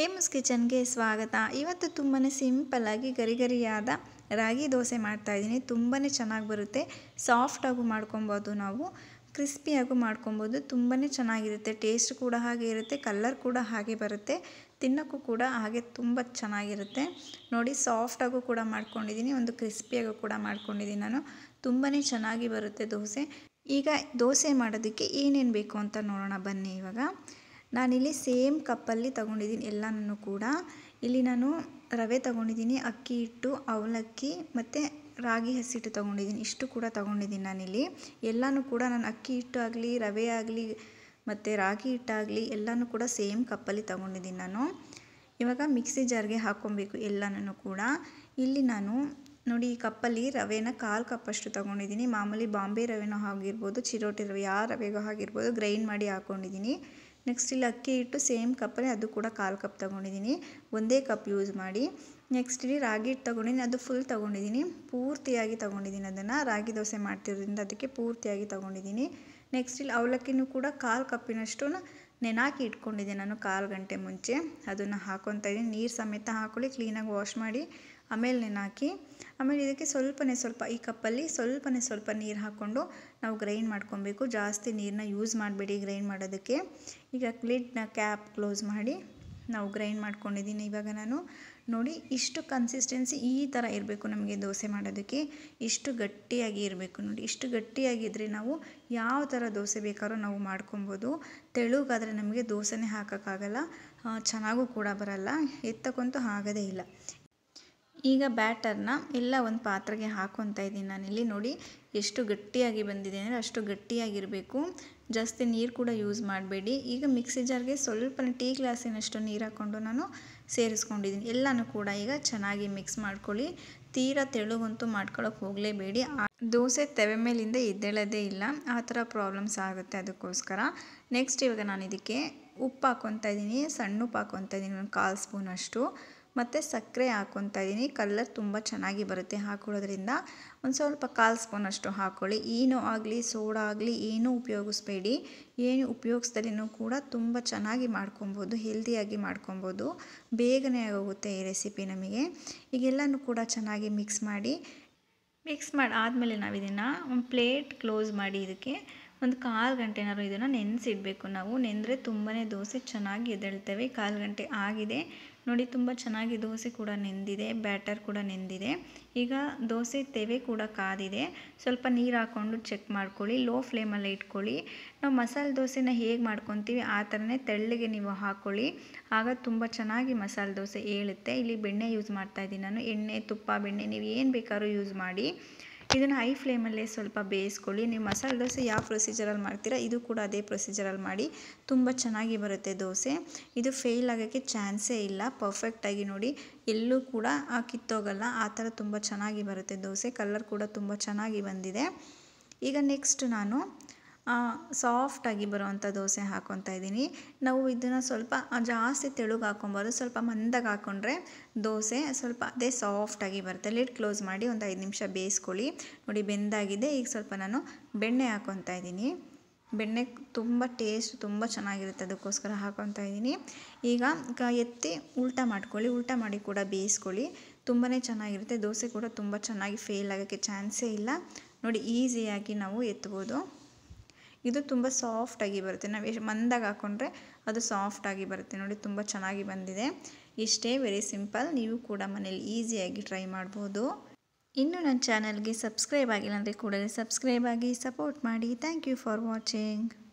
AIIMS ಕಿಚನ್ಗೆ ಸ್ವಾಗತ ಇವತ್ತು ತುಂಬಾ ಸಿಂಪಲ್ಲಾಗಿ ಗರಿಗರಿಯಾದ ರಾಗಿ ದೋಸೆ ಮಾಡ್ತಾಯಿದ್ದೀನಿ ತುಂಬಾ ಚೆನ್ನಾಗಿ ಬರುತ್ತೆ ಸಾಫ್ಟಾಗೂ ಮಾಡ್ಕೊಬೋದು ನಾವು ಕ್ರಿಸ್ಪಿಯಾಗೂ ಮಾಡ್ಕೊಬೋದು ತುಂಬಾ ಚೆನ್ನಾಗಿರುತ್ತೆ ಟೇಸ್ಟ್ ಕೂಡ ಹಾಗೆ ಇರುತ್ತೆ ಕಲ್ಲರ್ ಕೂಡ ಹಾಗೆ ಬರುತ್ತೆ ತಿನ್ನೋಕ್ಕೂ ಕೂಡ ಹಾಗೆ ತುಂಬ ಚೆನ್ನಾಗಿರುತ್ತೆ ನೋಡಿ ಸಾಫ್ಟಾಗೂ ಕೂಡ ಮಾಡ್ಕೊಂಡಿದ್ದೀನಿ ಒಂದು ಕ್ರಿಸ್ಪಿಯಾಗೂ ಕೂಡ ಮಾಡ್ಕೊಂಡಿದ್ದೀನಿ ನಾನು ತುಂಬಾ ಚೆನ್ನಾಗಿ ಬರುತ್ತೆ ದೋಸೆ ಈಗ ದೋಸೆ ಮಾಡೋದಕ್ಕೆ ಏನೇನು ಬೇಕು ಅಂತ ನೋಡೋಣ ಬನ್ನಿ ಇವಾಗ ನಾನಿಲ್ಲಿ ಸೇಮ್ ಕಪ್ಪಲ್ಲಿ ತಗೊಂಡಿದ್ದೀನಿ ಎಲ್ಲನೂ ಕೂಡ ಇಲ್ಲಿ ನಾನು ರವೆ ತಗೊಂಡಿದ್ದೀನಿ ಅಕ್ಕಿ ಹಿಟ್ಟು ಅವಲಕ್ಕಿ ಮತ್ತು ರಾಗಿ ಹಸಿಟ್ಟು ತೊಗೊಂಡಿದ್ದೀನಿ ಇಷ್ಟು ಕೂಡ ತೊಗೊಂಡಿದ್ದೀನಿ ನಾನಿಲ್ಲಿ ಎಲ್ಲನೂ ಕೂಡ ನಾನು ಅಕ್ಕಿ ಹಿಟ್ಟು ಆಗಲಿ ರವೆ ಆಗಲಿ ಮತ್ತು ರಾಗಿ ಹಿಟ್ಟಾಗಲಿ ಎಲ್ಲನೂ ಕೂಡ ಸೇಮ್ ಕಪ್ಪಲ್ಲಿ ತೊಗೊಂಡಿದ್ದೀನಿ ನಾನು ಇವಾಗ ಮಿಕ್ಸಿ ಜಾರ್ಗೆ ಹಾಕ್ಕೊಬೇಕು ಎಲ್ಲನೂ ಕೂಡ ಇಲ್ಲಿ ನಾನು ನೋಡಿ ಈ ಕಪ್ಪಲ್ಲಿ ರವೆನ ಕಾಲು ಕಪ್ಪಷ್ಟು ತೊಗೊಂಡಿದ್ದೀನಿ ಮಾಮೂಲಿ ಬಾಂಬೆ ರವೆನೋ ಆಗಿರ್ಬೋದು ಚಿರೋಟಿ ರವೆ ಯಾವ ರವೆಗೋ ಆಗಿರ್ಬೋದು ಗ್ರೈಂಡ್ ಮಾಡಿ ಹಾಕ್ಕೊಂಡಿದ್ದೀನಿ ನೆಕ್ಸ್ಟ್ ಇಲ್ಲಿ ಅಕ್ಕಿ ಹಿಟ್ಟು ಸೇಮ್ ಕಪ್ಪಲ್ಲಿ ಅದು ಕೂಡ ಕಾಲು ಕಪ್ ತೊಗೊಂಡಿದ್ದೀನಿ ಒಂದೇ ಕಪ್ ಯೂಸ್ ಮಾಡಿ ನೆಕ್ಸ್ಟ್ ಇಲ್ಲಿ ರಾಗಿ ಹಿಟ್ಟು ತೊಗೊಂಡಿದ್ದೀನಿ ಅದು ಫುಲ್ ತೊಗೊಂಡಿದ್ದೀನಿ ಪೂರ್ತಿಯಾಗಿ ತೊಗೊಂಡಿದ್ದೀನಿ ಅದನ್ನು ರಾಗಿ ದೋಸೆ ಮಾಡ್ತಿರೋದ್ರಿಂದ ಅದಕ್ಕೆ ಪೂರ್ತಿಯಾಗಿ ತೊಗೊಂಡಿದ್ದೀನಿ ನೆಕ್ಸ್ಟ್ ಇಲ್ಲಿ ಅವಲಕ್ಕಿನೂ ಕೂಡ ಕಾಲು ಕಪ್ಪಿನಷ್ಟು ನೆನಾಕಿ ಇಟ್ಕೊಂಡಿದ್ದೆ ನಾನು ಕಾಲು ಗಂಟೆ ಮುಂಚೆ ಅದನ್ನು ಹಾಕೊತಾ ಇದ್ದೀನಿ ನೀರು ಸಮೇತ ಹಾಕೊಳ್ಳಿ ಕ್ಲೀನಾಗಿ ವಾಶ್ ಮಾಡಿ ಆಮೇಲೆ ನೆನಾಕಿ ಆಮೇಲೆ ಇದಕ್ಕೆ ಸ್ವಲ್ಪನೇ ಸ್ವಲ್ಪ ಈ ಕಪ್ಪಲ್ಲಿ ಸ್ವಲ್ಪನೇ ಸ್ವಲ್ಪ ನೀರು ಹಾಕ್ಕೊಂಡು ನಾವು ಗ್ರೈಂಡ್ ಮಾಡ್ಕೊಬೇಕು ಜಾಸ್ತಿ ನೀರನ್ನ ಯೂಸ್ ಮಾಡಬೇಡಿ ಗ್ರೈಂಡ್ ಮಾಡೋದಕ್ಕೆ ಈಗ ಲಿಡ್ನ ಕ್ಯಾಪ್ ಕ್ಲೋಸ್ ಮಾಡಿ ನಾವು ಗ್ರೈಂಡ್ ಮಾಡ್ಕೊಂಡಿದ್ದೀನಿ ಇವಾಗ ನಾನು ನೋಡಿ ಇಷ್ಟು ಕನ್ಸಿಸ್ಟೆನ್ಸಿ ಈ ಥರ ಇರಬೇಕು ನಮಗೆ ದೋಸೆ ಮಾಡೋದಕ್ಕೆ ಇಷ್ಟು ಗಟ್ಟಿಯಾಗಿ ಇರಬೇಕು ನೋಡಿ ಇಷ್ಟು ಗಟ್ಟಿಯಾಗಿದ್ದರೆ ನಾವು ಯಾವ ಥರ ದೋಸೆ ಬೇಕಾದ್ರೂ ನಾವು ಮಾಡ್ಕೊಬೋದು ತೆಳುಗಾದರೆ ನಮಗೆ ದೋಸೆನೇ ಹಾಕೋಕ್ಕಾಗಲ್ಲ ಚೆನ್ನಾಗೂ ಕೂಡ ಬರಲ್ಲ ಎತ್ತಕ್ಕಂತೂ ಆಗೋದೇ ಇಲ್ಲ ಈಗ ಬ್ಯಾಟರ್ನ ಎಲ್ಲ ಒಂದು ಪಾತ್ರೆಗೆ ಹಾಕೊತಾ ಇದ್ದೀನಿ ನಾನಿಲ್ಲಿ ನೋಡಿ ಎಷ್ಟು ಗಟ್ಟಿಯಾಗಿ ಬಂದಿದೆ ಅಂದರೆ ಅಷ್ಟು ಗಟ್ಟಿಯಾಗಿರಬೇಕು ಜಾಸ್ತಿ ನೀರು ಕೂಡ ಯೂಸ್ ಮಾಡಬೇಡಿ ಈಗ ಮಿಕ್ಸಿ ಜಾರ್ಗೆ ಸ್ವಲ್ಪ ಟೀ ಗ್ಲಾಸಿನಷ್ಟು ನೀರು ಹಾಕ್ಕೊಂಡು ನಾನು ಸೇರಿಸ್ಕೊಂಡಿದ್ದೀನಿ ಎಲ್ಲನೂ ಕೂಡ ಈಗ ಚೆನ್ನಾಗಿ ಮಿಕ್ಸ್ ಮಾಡ್ಕೊಳ್ಳಿ ತೀರಾ ತೆಳುವಂತೂ ಮಾಡ್ಕೊಳ್ಳೋಕೆ ಹೋಗಲೇಬೇಡಿ ದೋಸೆ ತೆವೆ ಮೇಲಿಂದ ಎದ್ದೇಳೋದೇ ಇಲ್ಲ ಆ ಥರ ಪ್ರಾಬ್ಲಮ್ಸ್ ಆಗುತ್ತೆ ಅದಕ್ಕೋಸ್ಕರ ನೆಕ್ಸ್ಟ್ ಇವಾಗ ನಾನು ಇದಕ್ಕೆ ಉಪ್ಪು ಹಾಕ್ಕೊತಾ ಇದ್ದೀನಿ ಸಣ್ಣ ಉಪ್ಪು ಹಾಕ್ಕೊತಾ ಇದ್ದೀನಿ ಒಂದು ಕಾಲು ಸ್ಪೂನಷ್ಟು ಮತ್ತು ಸಕ್ಕರೆ ಹಾಕ್ಕೊತಾ ಇದ್ದೀನಿ ಕಲ್ಲರ್ ತುಂಬ ಚೆನ್ನಾಗಿ ಬರುತ್ತೆ ಹಾಕೊಳ್ಳೋದ್ರಿಂದ ಒಂದು ಸ್ವಲ್ಪ ಕಾಲು ಅಷ್ಟು ಹಾಕ್ಕೊಳ್ಳಿ ಏನೋ ಆಗಲಿ ಸೋಡಾ ಆಗಲಿ ಏನೂ ಉಪಯೋಗಿಸ್ಬೇಡಿ ಏನು ಉಪಯೋಗಿಸ್ದಲೂ ಕೂಡ ತುಂಬ ಚೆನ್ನಾಗಿ ಮಾಡ್ಕೊಬೋದು ಹೆಲ್ದಿಯಾಗಿ ಮಾಡ್ಕೊಬೋದು ಬೇಗನೆ ಆಗೋಗುತ್ತೆ ಈ ರೆಸಿಪಿ ನಮಗೆ ಈಗೆಲ್ಲನೂ ಕೂಡ ಚೆನ್ನಾಗಿ ಮಿಕ್ಸ್ ಮಾಡಿ ಮಿಕ್ಸ್ ಮಾಡಿ ಆದಮೇಲೆ ನಾವು ಇದನ್ನು ಒಂದು ಪ್ಲೇಟ್ ಕ್ಲೋಸ್ ಮಾಡಿ ಇದಕ್ಕೆ ಒಂದು ಕಾಲು ಗಂಟೆನಾದ್ರು ಇದನ್ನು ನೆನೆಸಿಡಬೇಕು ನಾವು ನೆಂದರೆ ತುಂಬಾ ದೋಸೆ ಚೆನ್ನಾಗಿ ಎದ್ದೇಳ್ತೇವೆ ಕಾಲು ಗಂಟೆ ಆಗಿದೆ ನೋಡಿ ತುಂಬ ಚೆನ್ನಾಗಿ ದೋಸೆ ಕೂಡ ನೆಂದಿದೆ ಬ್ಯಾಟರ್ ಕೂಡ ನೆಂದಿದೆ ಈಗ ದೋಸೆ ತೆವೆ ಕೂಡ ಕಾದಿದೆ ಸ್ವಲ್ಪ ನೀರು ಹಾಕ್ಕೊಂಡು ಚೆಕ್ ಮಾಡ್ಕೊಳ್ಳಿ ಲೋ ಫ್ಲೇಮಲ್ಲಿ ಇಟ್ಕೊಳ್ಳಿ ನಾವು ಮಸಾಲೆ ದೋಸೆನ ಹೇಗೆ ಮಾಡ್ಕೊತೀವಿ ಆ ಥರನೇ ತೆಳ್ಳಗೆ ನೀವು ಹಾಕ್ಕೊಳ್ಳಿ ಆಗ ತುಂಬ ಚೆನ್ನಾಗಿ ಮಸಾಲೆ ದೋಸೆ ಏಳುತ್ತೆ ಇಲ್ಲಿ ಬೆಣ್ಣೆ ಯೂಸ್ ಮಾಡ್ತಾ ನಾನು ಎಣ್ಣೆ ತುಪ್ಪ ಬೆಣ್ಣೆ ನೀವು ಏನು ಬೇಕಾದ್ರೂ ಯೂಸ್ ಮಾಡಿ ಇದನ್ನು ಹೈ ಫ್ಲೇಮಲ್ಲೇ ಸ್ವಲ್ಪ ಬೇಯಿಸ್ಕೊಳ್ಳಿ ನೀವು ಮಸಾಲೆ ದೋಸೆ ಯಾವ ಪ್ರೊಸೀಜರಲ್ಲಿ ಮಾಡ್ತೀರಾ ಇದು ಕೂಡ ಅದೇ ಪ್ರೊಸೀಜರಲ್ಲಿ ಮಾಡಿ ತುಂಬ ಚೆನ್ನಾಗಿ ಬರುತ್ತೆ ದೋಸೆ ಇದು ಫೇಲ್ ಆಗೋಕ್ಕೆ ಚಾನ್ಸೇ ಇಲ್ಲ ಪರ್ಫೆಕ್ಟಾಗಿ ನೋಡಿ ಎಲ್ಲೂ ಕೂಡ ಕಿತ್ತೋಗಲ್ಲ ಆ ಥರ ತುಂಬ ಚೆನ್ನಾಗಿ ಬರುತ್ತೆ ದೋಸೆ ಕಲರ್ ಕೂಡ ತುಂಬ ಚೆನ್ನಾಗಿ ಬಂದಿದೆ ಈಗ ನೆಕ್ಸ್ಟ್ ನಾನು ಸಾಫ್ಟಾಗಿ ಬರುವಂಥ ದೋಸೆ ಹಾಕ್ಕೊತಾ ಇದ್ದೀನಿ ನಾವು ಇದನ್ನು ಸ್ವಲ್ಪ ಜಾಸ್ತಿ ತೆಳುಗೆ ಹಾಕೊಬಾರ್ದು ಸ್ವಲ್ಪ ಮಂದಾಗಿ ಹಾಕೊಂಡ್ರೆ ದೋಸೆ ಸ್ವಲ್ಪ ಅದೇ ಸಾಫ್ಟಾಗಿ ಬರುತ್ತೆ ಲಿಡ್ ಕ್ಲೋಸ್ ಮಾಡಿ ಒಂದು ಐದು ನಿಮಿಷ ಬೇಯಿಸ್ಕೊಳ್ಳಿ ನೋಡಿ ಬೆಂದಾಗಿದೆ ಈಗ ಸ್ವಲ್ಪ ನಾನು ಬೆಣ್ಣೆ ಹಾಕ್ಕೊತಾ ಇದ್ದೀನಿ ಬೆಣ್ಣೆ ತುಂಬ ಟೇಸ್ಟ್ ತುಂಬ ಚೆನ್ನಾಗಿರುತ್ತೆ ಅದಕ್ಕೋಸ್ಕರ ಹಾಕೊತಾ ಇದ್ದೀನಿ ಈಗ ಕ ಎತ್ತಿ ಉಲ್ಟಾ ಮಾಡ್ಕೊಳ್ಳಿ ಉಲ್ಟಾ ಮಾಡಿ ಕೂಡ ಬೇಯಿಸ್ಕೊಳ್ಳಿ ತುಂಬಾ ಚೆನ್ನಾಗಿರುತ್ತೆ ದೋಸೆ ಕೂಡ ತುಂಬ ಚೆನ್ನಾಗಿ ಫೇಲ್ ಆಗೋಕ್ಕೆ ಚಾನ್ಸೇ ಇಲ್ಲ ನೋಡಿ ಈಸಿಯಾಗಿ ನಾವು ಎತ್ಬೋದು ಇದು ತುಂಬ ಸಾಫ್ಟಾಗಿ ಬರುತ್ತೆ ನಾವು ಎಷ್ಟು ಮಂದಾಗ ಹಾಕೊಂಡ್ರೆ ಅದು ಸಾಫ್ಟಾಗಿ ಬರುತ್ತೆ ನೋಡಿ ತುಂಬ ಚೆನ್ನಾಗಿ ಬಂದಿದೆ ಇಷ್ಟೇ ವೆರಿ ಸಿಂಪಲ್ ನೀವು ಕೂಡ ಮನೇಲಿ ಈಸಿಯಾಗಿ ಟ್ರೈ ಮಾಡ್ಬೋದು ಇನ್ನು ನನ್ನ ಚಾನಲ್ಗೆ ಸಬ್ಸ್ಕ್ರೈಬ್ ಆಗಿಲ್ಲ ಅಂದರೆ ಕೂಡಲೇ ಸಬ್ಸ್ಕ್ರೈಬ್ ಆಗಿ ಸಪೋರ್ಟ್ ಮಾಡಿ ಥ್ಯಾಂಕ್ ಯು ಫಾರ್ ವಾಚಿಂಗ್